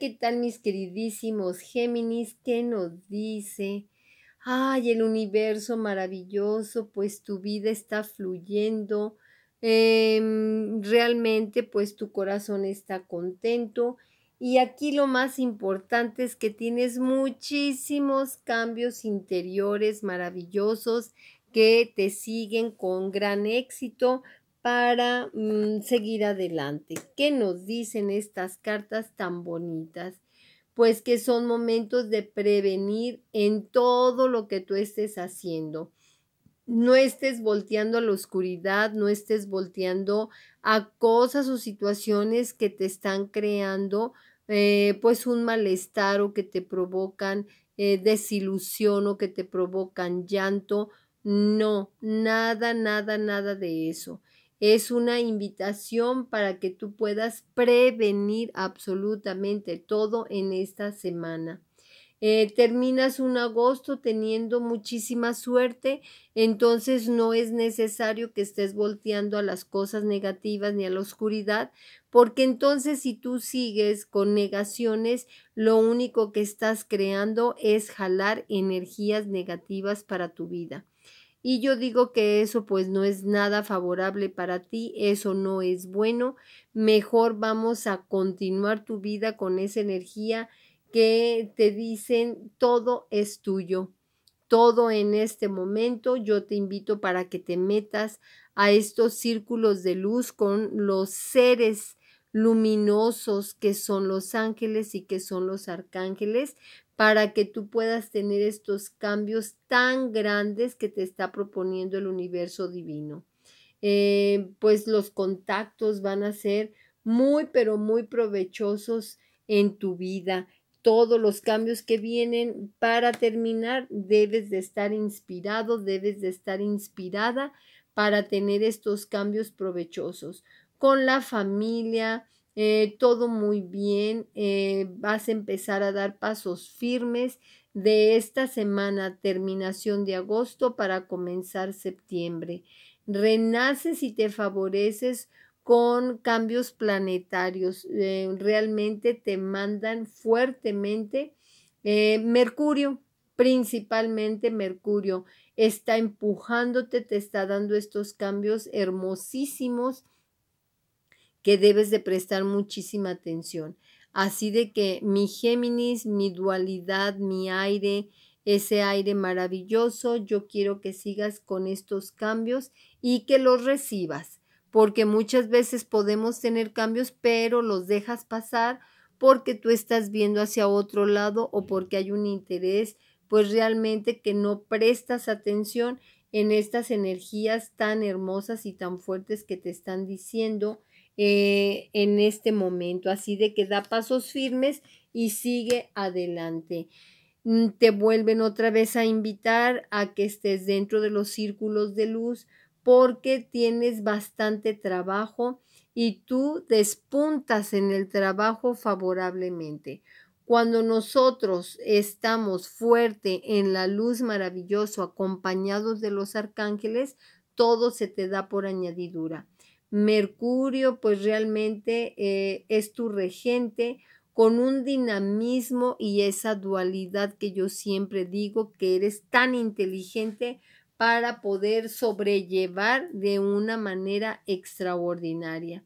¿Qué tal mis queridísimos Géminis? ¿Qué nos dice? Ay, el universo maravilloso, pues tu vida está fluyendo. Em, realmente, pues tu corazón está contento. Y aquí lo más importante es que tienes muchísimos cambios interiores maravillosos que te siguen con gran éxito, para mm, seguir adelante. ¿Qué nos dicen estas cartas tan bonitas? Pues que son momentos de prevenir en todo lo que tú estés haciendo. No estés volteando a la oscuridad, no estés volteando a cosas o situaciones que te están creando eh, pues un malestar o que te provocan eh, desilusión o que te provocan llanto. No, nada, nada, nada de eso. Es una invitación para que tú puedas prevenir absolutamente todo en esta semana. Eh, terminas un agosto teniendo muchísima suerte, entonces no es necesario que estés volteando a las cosas negativas ni a la oscuridad, porque entonces si tú sigues con negaciones, lo único que estás creando es jalar energías negativas para tu vida. Y yo digo que eso pues no es nada favorable para ti, eso no es bueno, mejor vamos a continuar tu vida con esa energía que te dicen todo es tuyo, todo en este momento. Yo te invito para que te metas a estos círculos de luz con los seres luminosos que son los ángeles y que son los arcángeles, para que tú puedas tener estos cambios tan grandes que te está proponiendo el universo divino. Eh, pues los contactos van a ser muy, pero muy provechosos en tu vida. Todos los cambios que vienen para terminar, debes de estar inspirado, debes de estar inspirada para tener estos cambios provechosos con la familia, eh, todo muy bien, eh, vas a empezar a dar pasos firmes de esta semana, terminación de agosto para comenzar septiembre. Renaces y te favoreces con cambios planetarios. Eh, realmente te mandan fuertemente Mercurio, principalmente Mercurio, está empujándote, te está dando estos cambios hermosísimos que debes de prestar muchísima atención. Así de que mi Géminis, mi dualidad, mi aire, ese aire maravilloso, yo quiero que sigas con estos cambios y que los recibas, porque muchas veces podemos tener cambios, pero los dejas pasar porque tú estás viendo hacia otro lado o porque hay un interés, pues realmente que no prestas atención en estas energías tan hermosas y tan fuertes que te están diciendo eh, en este momento. Así de que da pasos firmes y sigue adelante. Mm, te vuelven otra vez a invitar a que estés dentro de los círculos de luz porque tienes bastante trabajo y tú despuntas en el trabajo favorablemente. Cuando nosotros estamos fuerte en la luz maravilloso acompañados de los arcángeles, todo se te da por añadidura. Mercurio pues realmente eh, es tu regente con un dinamismo y esa dualidad que yo siempre digo que eres tan inteligente para poder sobrellevar de una manera extraordinaria.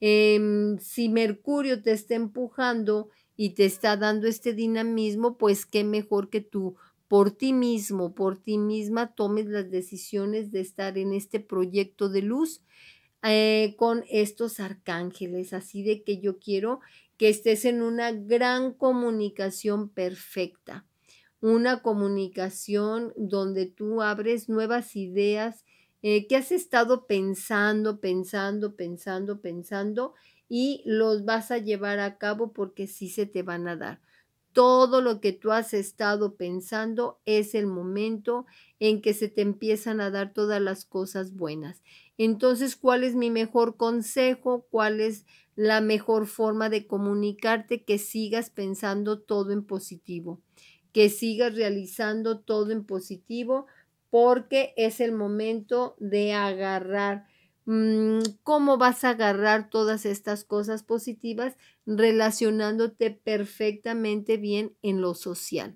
Em, si Mercurio te está empujando y te está dando este dinamismo, pues qué mejor que tú por ti mismo, por ti misma tomes las decisiones de estar en este proyecto de luz eh, con estos arcángeles, así de que yo quiero que estés en una gran comunicación perfecta, una comunicación donde tú abres nuevas ideas eh, que has estado pensando, pensando, pensando, pensando y los vas a llevar a cabo porque sí se te van a dar todo lo que tú has estado pensando es el momento en que se te empiezan a dar todas las cosas buenas. Entonces, ¿cuál es mi mejor consejo? ¿Cuál es la mejor forma de comunicarte? Que sigas pensando todo en positivo, que sigas realizando todo en positivo, porque es el momento de agarrar Mm, cómo vas a agarrar todas estas cosas positivas relacionándote perfectamente bien en lo social.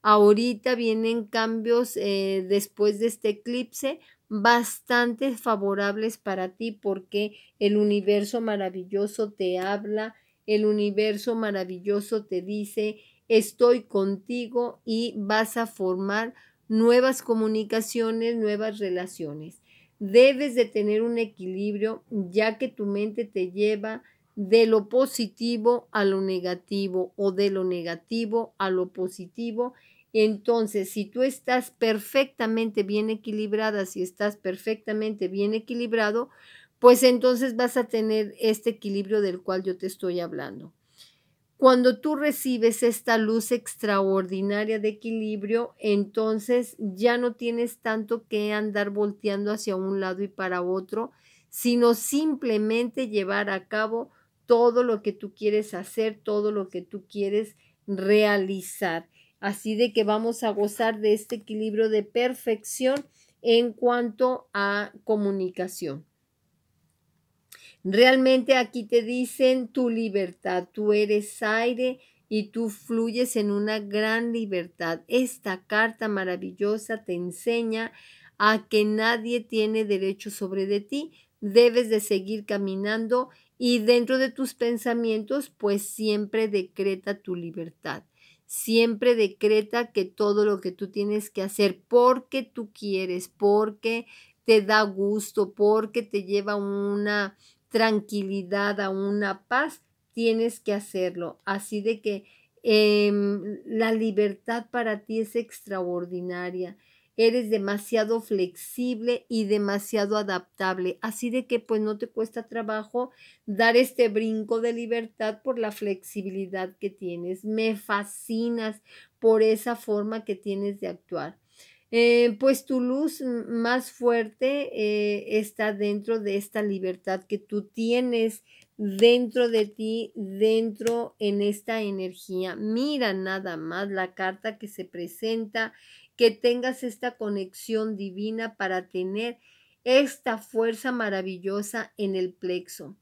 Ahorita vienen cambios eh, después de este eclipse bastante favorables para ti porque el universo maravilloso te habla, el universo maravilloso te dice, estoy contigo y vas a formar nuevas comunicaciones, nuevas relaciones. Debes de tener un equilibrio ya que tu mente te lleva de lo positivo a lo negativo o de lo negativo a lo positivo. Entonces, si tú estás perfectamente bien equilibrada, si estás perfectamente bien equilibrado, pues entonces vas a tener este equilibrio del cual yo te estoy hablando. Cuando tú recibes esta luz extraordinaria de equilibrio, entonces ya no tienes tanto que andar volteando hacia un lado y para otro, sino simplemente llevar a cabo todo lo que tú quieres hacer, todo lo que tú quieres realizar. Así de que vamos a gozar de este equilibrio de perfección en cuanto a comunicación. Realmente aquí te dicen tu libertad, tú eres aire y tú fluyes en una gran libertad. Esta carta maravillosa te enseña a que nadie tiene derecho sobre de ti, debes de seguir caminando y dentro de tus pensamientos pues siempre decreta tu libertad. Siempre decreta que todo lo que tú tienes que hacer porque tú quieres, porque te da gusto, porque te lleva una tranquilidad, a una paz, tienes que hacerlo. Así de que em, la libertad para ti es extraordinaria. Eres demasiado flexible y demasiado adaptable. Así de que pues no te cuesta trabajo dar este brinco de libertad por la flexibilidad que tienes. Me fascinas por esa forma que tienes de actuar. Eh, pues tu luz más fuerte eh, está dentro de esta libertad que tú tienes dentro de ti, dentro en esta energía. Mira nada más la carta que se presenta, que tengas esta conexión divina para tener esta fuerza maravillosa en el plexo.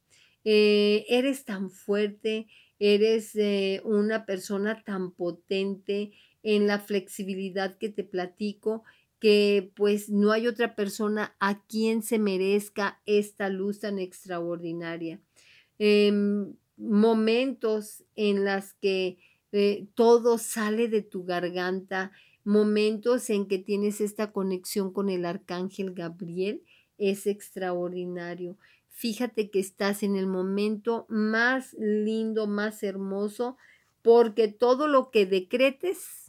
Eh, eres tan fuerte, eres una persona tan potente, en la flexibilidad que te platico, que pues no hay otra persona a quien se merezca esta luz tan extraordinaria. Em, momentos en las que eh, todo sale de tu garganta, momentos en que tienes esta conexión con el arcángel Gabriel, es extraordinario. Fíjate que estás en el momento más lindo, más hermoso, porque todo lo que decretes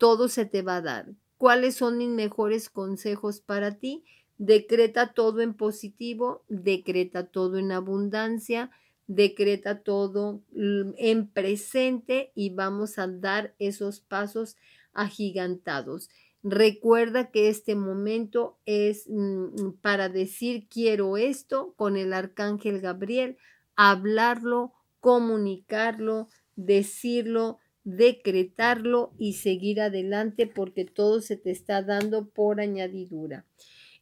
todo se te va a dar. ¿Cuáles son mis mejores consejos para ti? Decreta todo en positivo, decreta todo en abundancia, decreta todo mm, en presente y vamos a dar esos pasos agigantados. Recuerda que este momento es mm, para decir quiero esto con el arcángel Gabriel, hablarlo, comunicarlo, decirlo, decretarlo y seguir adelante porque todo se te está dando por añadidura.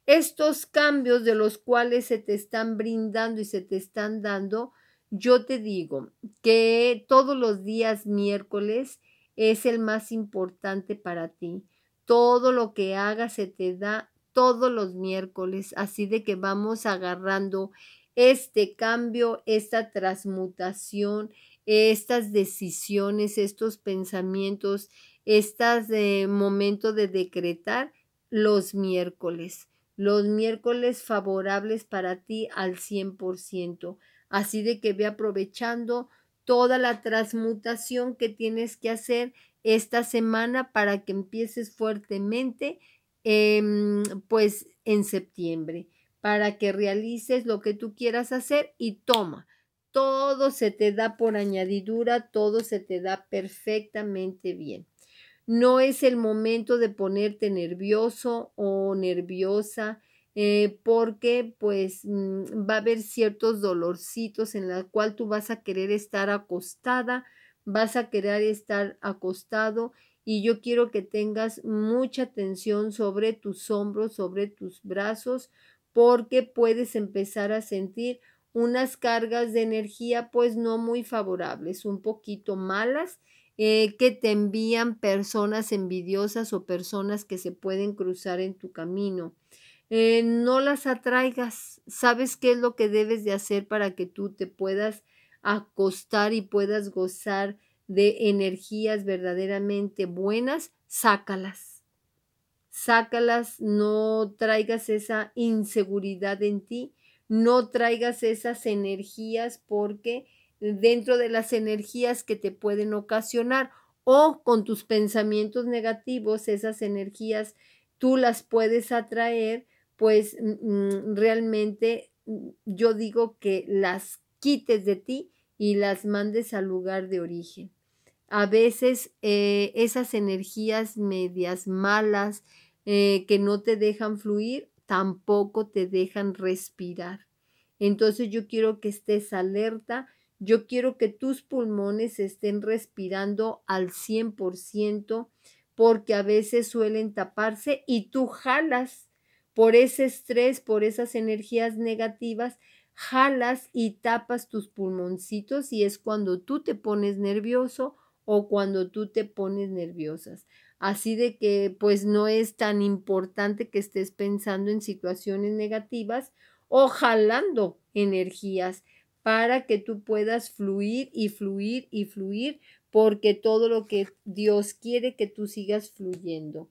Estos cambios de los cuales se te están brindando y se te están dando, yo te digo que todos los días miércoles es el más importante para ti. Todo lo que hagas se te da todos los miércoles, así de que vamos agarrando este cambio, esta transmutación, estas decisiones, estos pensamientos, estas de eh, momento de decretar los miércoles, los miércoles favorables para ti al 100%. Así de que ve aprovechando toda la transmutación que tienes que hacer esta semana para que empieces fuertemente, em, pues en septiembre, para que realices lo que tú quieras hacer y toma todo se te da por añadidura, todo se te da perfectamente bien. No es el momento de ponerte nervioso o nerviosa eh, porque pues mm, va a haber ciertos dolorcitos en la cual tú vas a querer estar acostada, vas a querer estar acostado y yo quiero que tengas mucha atención sobre tus hombros, sobre tus brazos, porque puedes empezar a sentir unas cargas de energía pues no muy favorables, un poquito malas, eh, que te envían personas envidiosas o personas que se pueden cruzar en tu camino. Eh, no las atraigas, sabes qué es lo que debes de hacer para que tú te puedas acostar y puedas gozar de energías verdaderamente buenas, sácalas. Sácalas, no traigas esa inseguridad en ti no traigas esas energías porque dentro de las energías que te pueden ocasionar o con tus pensamientos negativos, esas energías tú las puedes atraer, pues mm, mm, realmente mm, yo digo que las quites de ti y las mandes al lugar de origen. A veces eh, esas energías medias malas eh, que no te dejan fluir, tampoco te dejan respirar. Entonces yo quiero que estés alerta, yo quiero que tus pulmones estén respirando al 100% porque a veces suelen taparse y tú jalas por ese estrés, por esas energías negativas, jalas y tapas tus pulmoncitos y es cuando tú te pones nervioso o cuando tú te pones nerviosas. Así de que pues no es tan importante que estés pensando en situaciones negativas o jalando energías para que tú puedas fluir y fluir y fluir porque todo lo que Dios quiere que tú sigas fluyendo.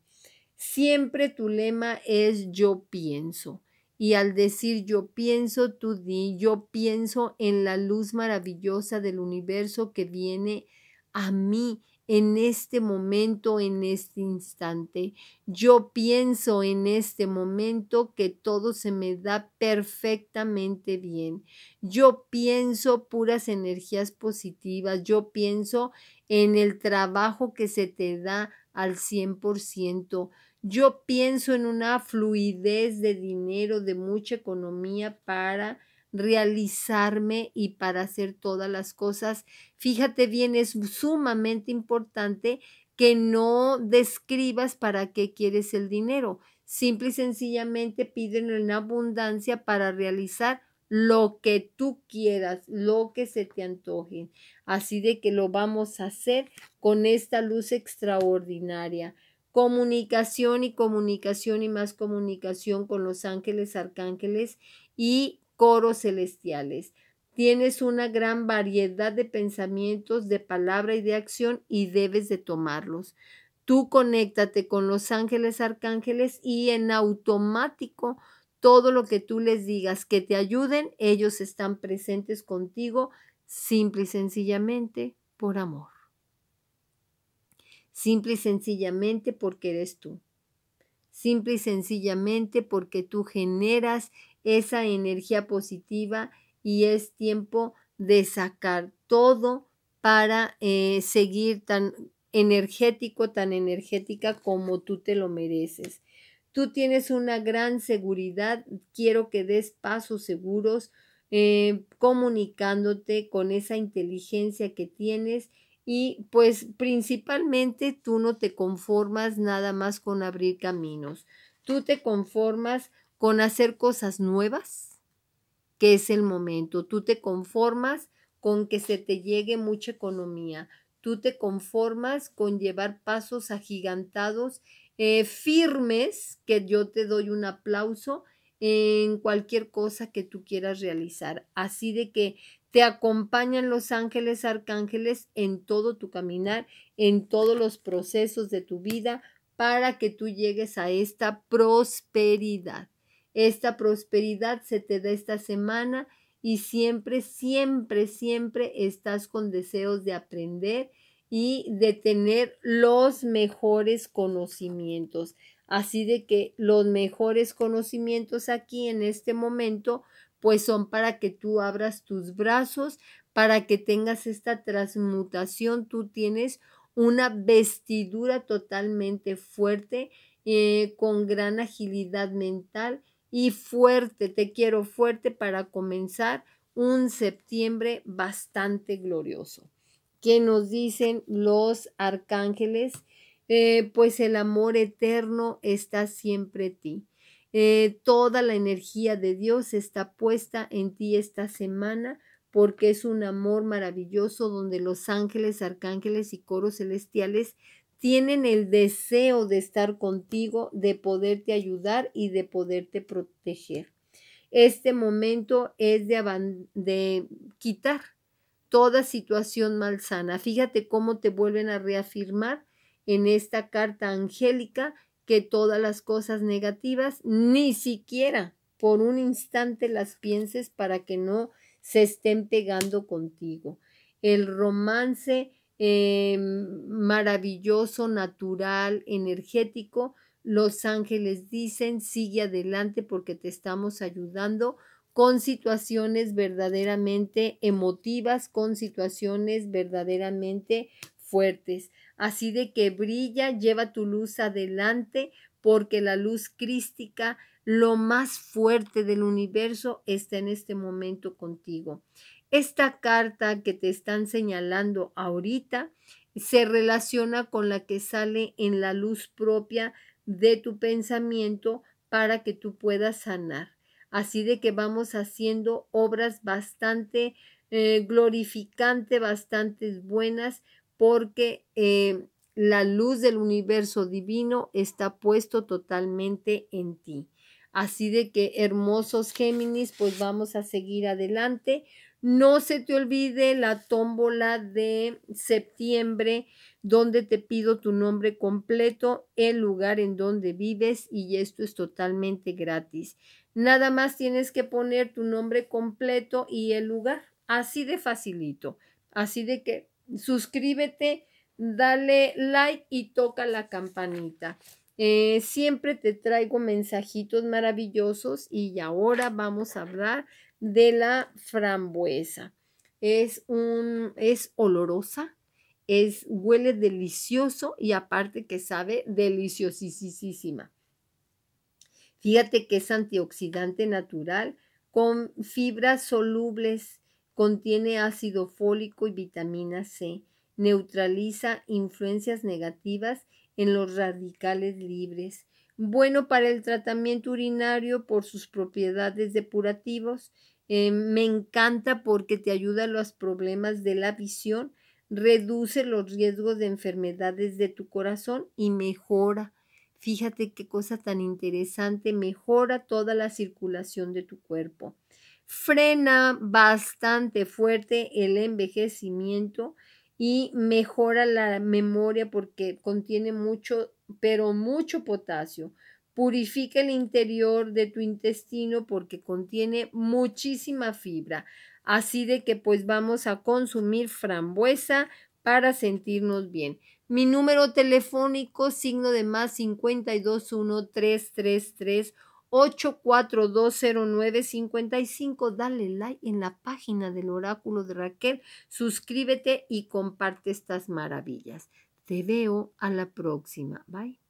Siempre tu lema es yo pienso. Y al decir yo pienso, tú di, yo pienso en la luz maravillosa del universo que viene a mí en este momento, en este instante. Yo pienso en este momento que todo se me da perfectamente bien. Yo pienso puras energías positivas. Yo pienso en el trabajo que se te da al 100%. Yo pienso en una fluidez de dinero, de mucha economía para realizarme y para hacer todas las cosas. Fíjate bien, es sumamente importante que no describas para qué quieres el dinero. Simple y sencillamente piden en abundancia para realizar lo que tú quieras, lo que se te antoje. Así de que lo vamos a hacer con esta luz extraordinaria. Comunicación y comunicación y más comunicación con los ángeles, arcángeles y coros celestiales. Tienes una gran variedad de pensamientos, de palabra y de acción y debes de tomarlos. Tú conéctate con los ángeles, arcángeles y en automático todo lo que tú les digas que te ayuden, ellos están presentes contigo simple y sencillamente por amor. Simple y sencillamente porque eres tú. Simple y sencillamente porque tú generas esa energía positiva y es tiempo de sacar todo para eh, seguir tan energético, tan energética como tú te lo mereces. Tú tienes una gran seguridad, quiero que des pasos seguros, eh, comunicándote con esa inteligencia que tienes y pues principalmente tú no te conformas nada más con abrir caminos, tú te conformas con hacer cosas nuevas, que es el momento. Tú te conformas con que se te llegue mucha economía. Tú te conformas con llevar pasos agigantados, eh, firmes, que yo te doy un aplauso en cualquier cosa que tú quieras realizar. Así de que te acompañan los ángeles, arcángeles en todo tu caminar, en todos los procesos de tu vida, para que tú llegues a esta prosperidad. Esta prosperidad se te da esta semana y siempre, siempre, siempre estás con deseos de aprender y de tener los mejores conocimientos. Así de que los mejores conocimientos aquí en este momento pues son para que tú abras tus brazos, para que tengas esta transmutación. Tú tienes una vestidura totalmente fuerte, eh, con gran agilidad mental y fuerte, te quiero fuerte para comenzar un septiembre bastante glorioso. ¿Qué nos dicen los arcángeles? Eh, pues el amor eterno está siempre en ti. Eh, toda la energía de Dios está puesta en ti esta semana porque es un amor maravilloso donde los ángeles, arcángeles y coros celestiales tienen el deseo de estar contigo, de poderte ayudar y de poderte proteger. Este momento es de, quitar toda situación malsana. Fíjate cómo te vuelven a reafirmar en esta carta angélica que todas las cosas negativas ni siquiera por un instante las pienses para que no se estén pegando contigo. El romance eh, maravilloso, natural, energético. Los ángeles dicen, sigue adelante porque te estamos ayudando con situaciones verdaderamente emotivas, con situaciones verdaderamente fuertes. Así de que brilla, lleva tu luz adelante porque la luz crística, lo más fuerte del universo, está en este momento contigo. Esta carta que te están señalando ahorita se relaciona con la que sale en la luz propia de tu pensamiento para que tú puedas sanar. Así de que vamos haciendo obras bastante eh, glorificantes, bastante buenas, porque eh, la luz del universo divino está puesto totalmente en ti. Así de que hermosos Géminis, pues vamos a seguir adelante no se te olvide la tómbola de septiembre, donde te pido tu nombre completo, el lugar en donde vives y esto es totalmente gratis. Nada más tienes que poner tu nombre completo y el lugar. Así de facilito. Así de que suscríbete, dale like y toca la campanita. Eh, siempre te traigo mensajitos maravillosos y ahora vamos a hablar de la frambuesa. Es, un, es olorosa, es, huele delicioso y aparte que sabe deliciosísima. Fíjate que es antioxidante natural con fibras solubles, contiene ácido fólico y vitamina C, neutraliza influencias negativas en los radicales libres, bueno para el tratamiento urinario por sus propiedades depurativas. Eh, me encanta porque te ayuda a los problemas de la visión, reduce los riesgos de enfermedades de tu corazón y mejora. Fíjate qué cosa tan interesante, mejora toda la circulación de tu cuerpo. Frena bastante fuerte el envejecimiento y mejora la memoria porque contiene mucho, pero mucho potasio. Purifica el interior de tu intestino porque contiene muchísima fibra. Así de que pues vamos a consumir frambuesa para sentirnos bien. Mi número telefónico signo de más 521 333 8420955. Dale like en la página del oráculo de Raquel, suscríbete y comparte estas maravillas. Te veo a la próxima. Bye.